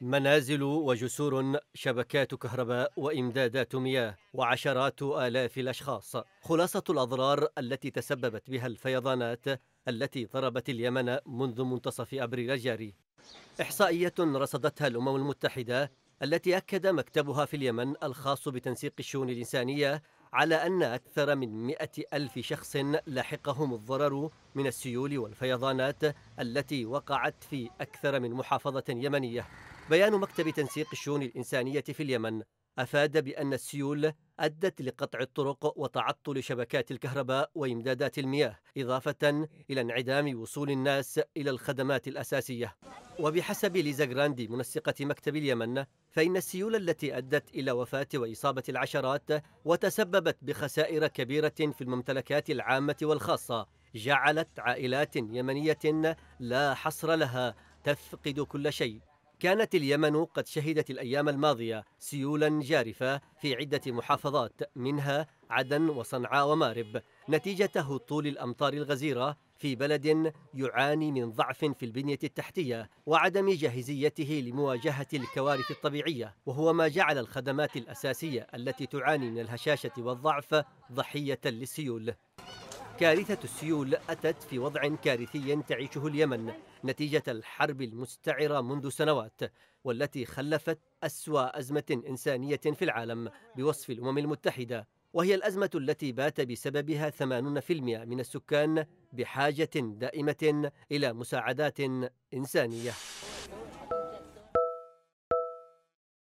منازل وجسور شبكات كهرباء وامدادات مياه وعشرات الاف الاشخاص خلاصه الاضرار التي تسببت بها الفيضانات التي ضربت اليمن منذ منتصف ابريل الجاري احصائيه رصدتها الامم المتحده التي اكد مكتبها في اليمن الخاص بتنسيق الشؤون الانسانيه على أن أكثر من مئة ألف شخص لحقهم الضرر من السيول والفيضانات التي وقعت في أكثر من محافظة يمنية بيان مكتب تنسيق الشؤون الإنسانية في اليمن أفاد بأن السيول أدت لقطع الطرق وتعطل شبكات الكهرباء وإمدادات المياه إضافة إلى انعدام وصول الناس إلى الخدمات الأساسية وبحسب ليزا جراندي منسقة مكتب اليمن فإن السيول التي أدت إلى وفاة وإصابة العشرات وتسببت بخسائر كبيرة في الممتلكات العامة والخاصة جعلت عائلات يمنية لا حصر لها تفقد كل شيء كانت اليمن قد شهدت الأيام الماضية سيولا جارفة في عدة محافظات منها عدن وصنعاء ومارب نتيجة هطول الأمطار الغزيرة في بلد يعاني من ضعف في البنية التحتية وعدم جاهزيته لمواجهة الكوارث الطبيعية وهو ما جعل الخدمات الأساسية التي تعاني من الهشاشة والضعف ضحية للسيول كارثة السيول أتت في وضع كارثي تعيشه اليمن نتيجة الحرب المستعرة منذ سنوات والتي خلفت أسوأ أزمة إنسانية في العالم بوصف الأمم المتحدة وهي الأزمة التي بات بسببها 80% من السكان بحاجه دائمه الى مساعدات انسانيه